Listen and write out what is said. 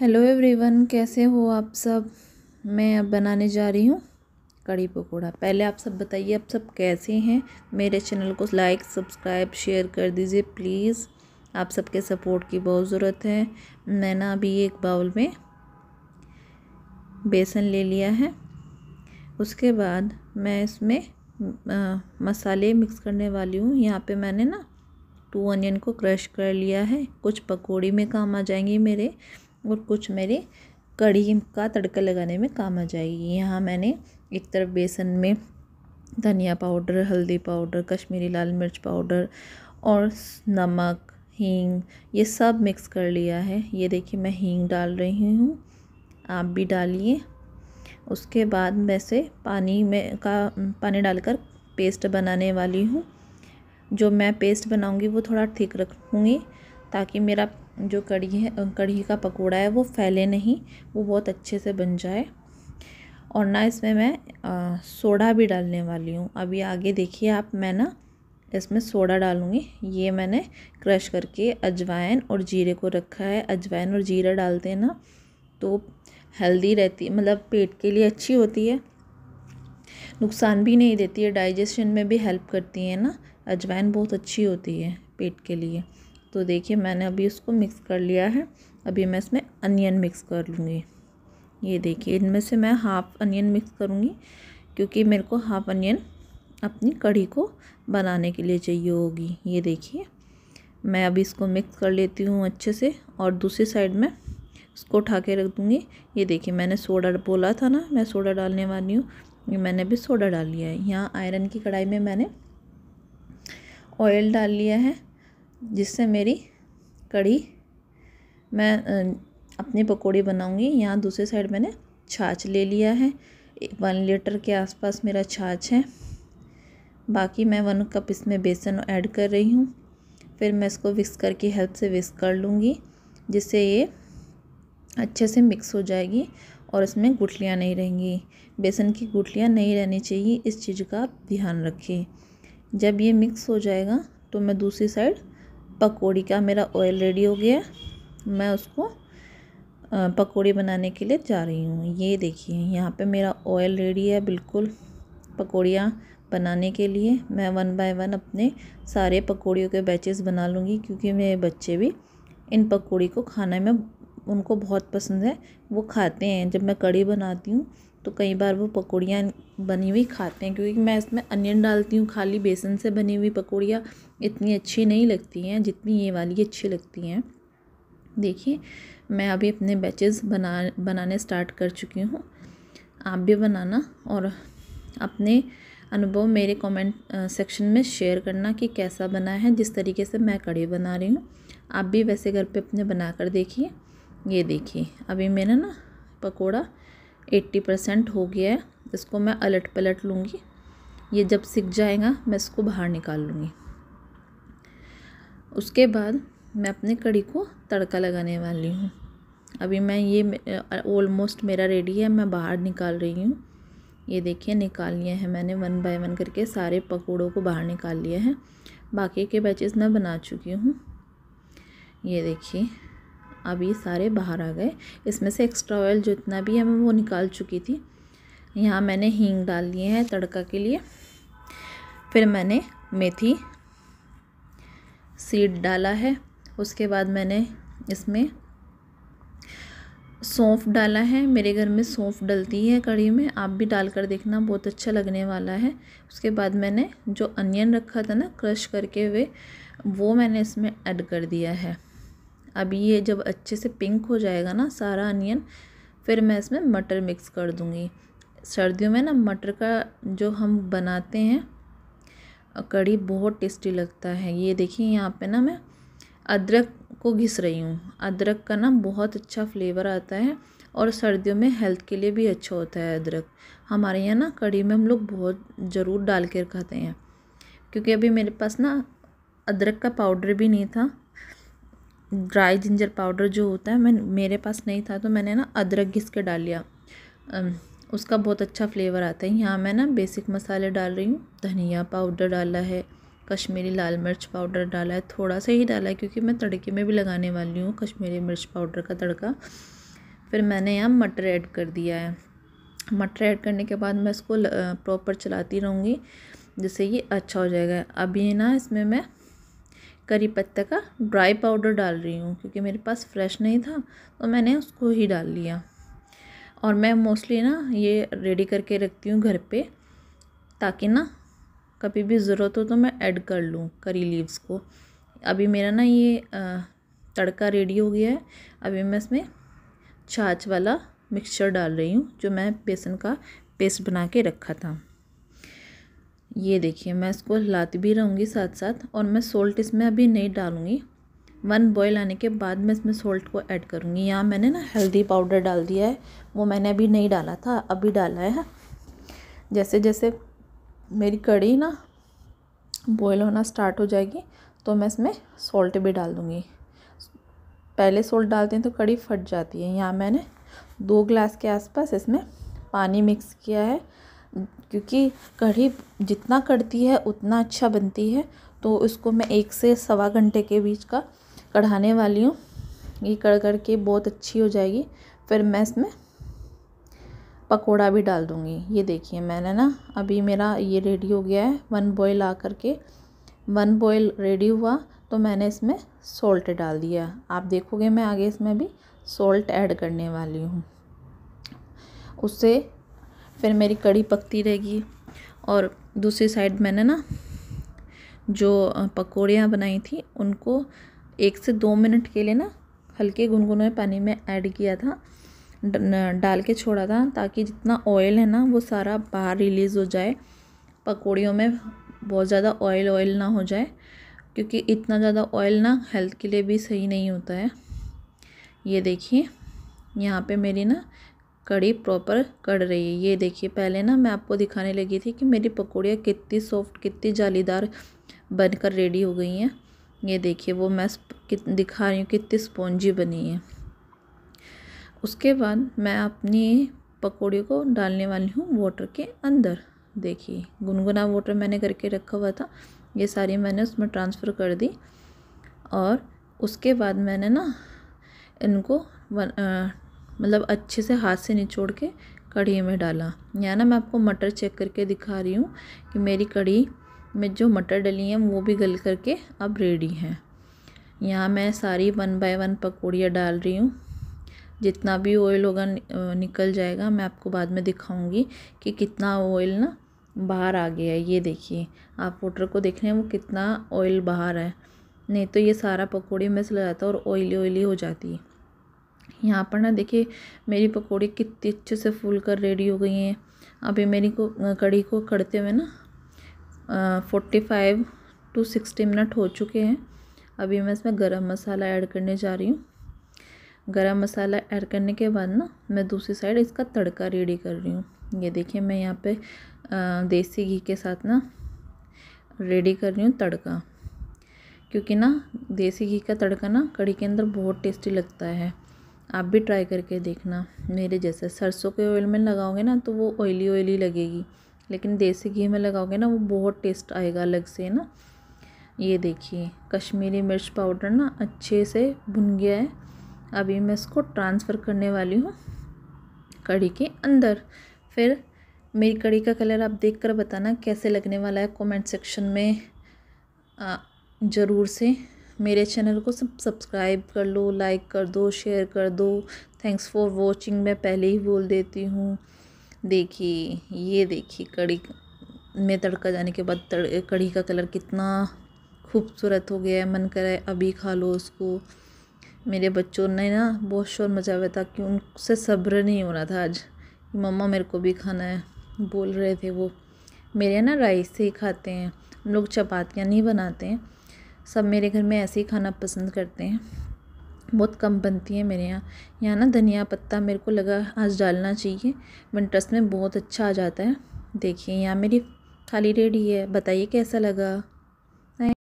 hello everyone कैसे हो आप सब मैं अब बनाने जा रही हूँ कड़ी पकौड़ा पहले आप सब बताइए आप सब कैसे हैं मेरे चैनल को लाइक सब्सक्राइब शेयर कर दीजिए प्लीज़ आप सबके सपोर्ट की बहुत ज़रूरत है मैं ना अभी एक बाउल में बेसन ले लिया है उसके बाद मैं इसमें आ, मसाले मिक्स करने वाली हूँ यहाँ पे मैंने ना टू अनियन को क्रश कर लिया है कुछ पकौड़ी में काम आ जाएंगी मेरे और कुछ मेरे कढ़ी का तड़का लगाने में काम आ जाएगी यहाँ मैंने एक तरफ बेसन में धनिया पाउडर हल्दी पाउडर कश्मीरी लाल मिर्च पाउडर और नमक हींग ये सब मिक्स कर लिया है ये देखिए मैं हींग डाल रही हूँ आप भी डालिए उसके बाद मैं से पानी में का पानी डालकर पेस्ट बनाने वाली हूँ जो मैं पेस्ट बनाऊँगी वो थोड़ा थिक रखूँगी ताकि मेरा जो कढ़ी है कढ़ी का पकोड़ा है वो फैले नहीं वो बहुत अच्छे से बन जाए और ना इसमें मैं आ, सोडा भी डालने वाली हूँ अभी आगे देखिए आप मैं ना इसमें सोडा डालूँगी ये मैंने क्रश करके अजवाइन और जीरे को रखा है अजवाइन और जीरा डालते हैं ना तो हेल्दी रहती मतलब पेट के लिए अच्छी होती है नुकसान भी नहीं देती है डाइजेशन में भी हेल्प करती है ना अजवाइन बहुत अच्छी होती है पेट के लिए तो देखिए मैंने अभी उसको मिक्स कर लिया है अभी मैं इसमें अनियन मिक्स कर लूँगी ये देखिए इनमें से मैं हाफ़ अनियन मिक्स करूँगी क्योंकि मेरे को हाफ़ अनियन अपनी कढ़ी को बनाने के लिए चाहिए होगी ये देखिए मैं अभी इसको मिक्स कर लेती हूँ अच्छे से और दूसरी साइड में इसको उठा के रख दूँगी ये देखिए मैंने सोडा बोला था ना मैं सोडा डालने वाली हूँ ये मैंने भी सोडा डाल लिया है यहाँ आयरन की कढ़ाई में मैंने ऑयल डाल लिया है जिससे मेरी कड़ी मैं अपने पकोड़े बनाऊंगी यहाँ दूसरी साइड मैंने छाछ ले लिया है वन लीटर के आसपास मेरा छाछ है बाकी मैं वन कप इसमें बेसन ऐड कर रही हूँ फिर मैं इसको विक्स करके हेल्प से विक्स कर लूँगी जिससे ये अच्छे से मिक्स हो जाएगी और इसमें गुठलियाँ नहीं रहेंगी बेसन की गुठलियाँ नहीं रहनी चाहिए इस चीज़ का आप ध्यान रखें जब ये मिक्स हो जाएगा तो मैं दूसरी साइड पकौड़ी का मेरा ऑयल रेडी हो गया मैं उसको पकौड़ी बनाने के लिए जा रही हूँ ये देखिए यहाँ पे मेरा ऑयल रेडी है बिल्कुल पकौड़ियाँ बनाने के लिए मैं वन बाय वन अपने सारे पकौड़ियों के बैचेस बना लूँगी क्योंकि मेरे बच्चे भी इन पकौड़ी को खाने में उनको बहुत पसंद है वो खाते हैं जब मैं कड़ी बनाती हूँ तो कई बार वो पकौड़ियाँ बनी हुई खाते हैं क्योंकि मैं इसमें अनियन डालती हूँ खाली बेसन से बनी हुई पकौड़ियाँ इतनी अच्छी नहीं लगती हैं जितनी ये वाली अच्छी लगती हैं देखिए मैं अभी अपने बैचेस बना बनाने स्टार्ट कर चुकी हूँ आप भी बनाना और अपने अनुभव मेरे कमेंट सेक्शन में शेयर करना कि कैसा बना है जिस तरीके से मैं कड़ी बना रही हूँ आप भी वैसे घर पे अपने बना कर देखिए ये देखिए अभी मेरा ना पकोड़ा एट्टी परसेंट हो गया है इसको मैं अलट पलट लूँगी ये जब सीख जाएगा मैं इसको बाहर निकाल लूँगी उसके बाद मैं अपने कड़ी को तड़का लगाने वाली हूँ अभी मैं ये ऑलमोस्ट मेरा रेडी है मैं बाहर निकाल रही हूँ ये देखिए निकाल लिए हैं मैंने वन बाय वन करके सारे पकौड़ों को बाहर निकाल लिए हैं बाकी के बैचेस मैं बना चुकी हूँ ये देखिए अब ये सारे बाहर आ गए इसमें से एक्स्ट्रा ऑयल जितना भी है मैं वो निकाल चुकी थी यहाँ मैंने हींग डाल लिए हैं तड़का के लिए फिर मैंने मेथी सीड डाला है उसके बाद मैंने इसमें सौंफ डाला है मेरे घर में सौंफ डलती है कड़ी में आप भी डाल कर देखना बहुत अच्छा लगने वाला है उसके बाद मैंने जो अनियन रखा था ना क्रश करके हुए वो मैंने इसमें ऐड कर दिया है अब ये जब अच्छे से पिंक हो जाएगा ना सारा अनियन फिर मैं इसमें मटर मिक्स कर दूँगी सर्दियों में ना मटर का जो हम बनाते हैं कड़ी बहुत टेस्टी लगता है ये देखिए यहाँ पे ना मैं अदरक को घिस रही हूँ अदरक का ना बहुत अच्छा फ्लेवर आता है और सर्दियों में हेल्थ के लिए भी अच्छा होता है अदरक हमारे यहाँ ना कड़ी में हम लोग बहुत ज़रूर डाल कर खाते हैं क्योंकि अभी मेरे पास ना अदरक का पाउडर भी नहीं था ड्राई जिंजर पाउडर जो होता है मैं मेरे पास नहीं था तो मैंने ना अदरक घिस के डाल लिया उसका बहुत अच्छा फ्लेवर आता है यहाँ मैं ना बेसिक मसाले डाल रही हूँ धनिया पाउडर डाला है कश्मीरी लाल मिर्च पाउडर डाला है थोड़ा सा ही डाला है क्योंकि मैं तड़के में भी लगाने वाली हूँ कश्मीरी मिर्च पाउडर का तड़का फिर मैंने यहाँ मटर ऐड कर दिया है मटर ऐड करने के बाद मैं इसको प्रॉपर चलाती रहूँगी जिससे ये अच्छा हो जाएगा अभी ना इसमें मैं करी पत्ता का ड्राई पाउडर डाल रही हूँ क्योंकि मेरे पास फ्रेश नहीं था तो मैंने उसको ही डाल लिया और मैं मोस्टली ना ये रेडी करके रखती हूँ घर पे ताकि ना कभी भी ज़रूरत हो तो मैं ऐड कर लूँ करी लीव्स को अभी मेरा ना ये तड़का रेडी हो गया है अभी मैं इसमें छाछ वाला मिक्सचर डाल रही हूँ जो मैं बेसन का पेस्ट बना के रखा था ये देखिए मैं इसको हिलाती भी रहूँगी साथ साथ और मैं सोल्ट इसमें अभी नहीं डालूँगी वन बॉयल आने के बाद मैं इसमें सोल्ट को ऐड करूँगी यहाँ मैंने ना हल्दी पाउडर डाल दिया है वो मैंने अभी नहीं डाला था अभी डाला है जैसे जैसे मेरी कड़ी ना बॉयल होना स्टार्ट हो जाएगी तो मैं इसमें सोल्ट भी डाल दूँगी पहले सोल्ट डालते हैं तो कड़ी फट जाती है यहाँ मैंने दो ग्लास के आसपास इसमें पानी मिक्स किया है क्योंकि कढ़ी जितना कड़ती है उतना अच्छा बनती है तो इसको मैं एक से सवा घंटे के बीच का कढ़ाने वाली हूँ ये कड़ कर के बहुत अच्छी हो जाएगी फिर मैं इसमें पकोड़ा भी डाल दूँगी ये देखिए मैंने ना अभी मेरा ये रेडी हो गया है वन बॉयल आ कर के वन बॉयल रेडी हुआ तो मैंने इसमें सॉल्ट डाल दिया आप देखोगे मैं आगे इसमें भी सॉल्ट ऐड करने वाली हूँ उससे फिर मेरी कड़ी पकती रहेगी और दूसरी साइड मैंने ना जो पकौड़ियाँ बनाई थी उनको एक से दो मिनट के लिए ना हल्के गुनगुने पानी में ऐड किया था डाल के छोड़ा था ताकि जितना ऑयल है ना वो सारा बाहर रिलीज़ हो जाए पकौड़ियों में बहुत ज़्यादा ऑयल ऑयल ना हो जाए क्योंकि इतना ज़्यादा ऑयल ना हेल्थ के लिए भी सही नहीं होता है ये देखिए यहाँ पे मेरी ना कड़ी प्रॉपर कड़ रही है ये देखिए पहले ना मैं आपको दिखाने लगी थी कि मेरी पकौड़ियाँ कितनी सॉफ्ट कितनी जालीदार बनकर रेडी हो गई हैं ये देखिए वो मैं दिखा रही हूँ कितनी स्पॉन्जी बनी है उसके बाद मैं अपनी पकौड़े को डालने वाली हूँ वाटर के अंदर देखिए गुनगुना वाटर मैंने करके रखा हुआ था ये सारी मैंने उसमें ट्रांसफ़र कर दी और उसके बाद मैंने ना इनको वन, आ, मतलब अच्छे से हाथ से निचोड़ के कढ़ी में डाला या ना मैं आपको मटर चेक करके दिखा रही हूँ कि मेरी कढ़ी में जो मटर डली हैं वो भी गल करके अब रेडी हैं यहाँ मैं सारी वन बाय वन पकौड़ियाँ डाल रही हूँ जितना भी ऑयल होगा निकल जाएगा मैं आपको बाद में दिखाऊंगी कि कितना ऑयल ना बाहर आ गया है ये देखिए आप वोटर को देख रहे हैं वो कितना ऑयल बाहर है नहीं तो ये सारा पकौड़ी में लगाता जाता और ऑयली ऑयली हो जाती है यहाँ पर ना देखिए मेरी पकौड़ी कितनी अच्छे से फूल कर रेडी हो गई हैं अभी मेरी को कड़ी को कड़ते हुए ना forty five to sixty minute हो चुके हैं अभी मैं इसमें गरम मसाला ऐड करने जा रही हूँ गरम मसाला ऐड करने के बाद ना मैं दूसरी साइड इसका तड़का रेडी कर रही हूँ ये देखिए मैं यहाँ पे देसी घी के साथ ना रेडी कर रही हूँ तड़का क्योंकि ना देसी घी का तड़का ना कड़ी के अंदर बहुत टेस्टी लगता है आप भी ट्राई करके देखना मेरे जैसे सरसों के ऑयल में लगाओगे ना तो वो ऑयली ऑयली लगेगी लेकिन देसी घी में लगाओगे ना वो बहुत टेस्ट आएगा अलग से ना ये देखिए कश्मीरी मिर्च पाउडर ना अच्छे से भुन गया है अभी मैं इसको ट्रांसफ़र करने वाली हूँ कड़ी के अंदर फिर मेरी कड़ी का कलर आप देख कर बताना कैसे लगने वाला है कमेंट सेक्शन में ज़रूर से मेरे चैनल को सब सब्सक्राइब कर लो लाइक कर दो शेयर कर दो थैंक्स फॉर वॉचिंग मैं पहले ही बोल देती हूँ देखिए ये देखिए कड़ी में तड़का जाने के बाद कड़ी का कलर कितना खूबसूरत हो गया है मन करे अभी खा लो उसको मेरे बच्चों ने ना बहुत शोर मचा हुआ था कि उनसे सब्र नहीं हो रहा था आज मम्मा मेरे को भी खाना है बोल रहे थे वो मेरे ना राइस से ही खाते हैं हम लोग चपातियाँ नहीं बनाते हैं सब मेरे घर में ऐसे ही खाना पसंद करते हैं बहुत कम बनती है मेरे यहाँ यहाँ ना धनिया पत्ता मेरे को लगा आज डालना चाहिए विंटर्स में बहुत अच्छा आ जाता है देखिए यहाँ मेरी थाली रेडी है बताइए कैसा लगा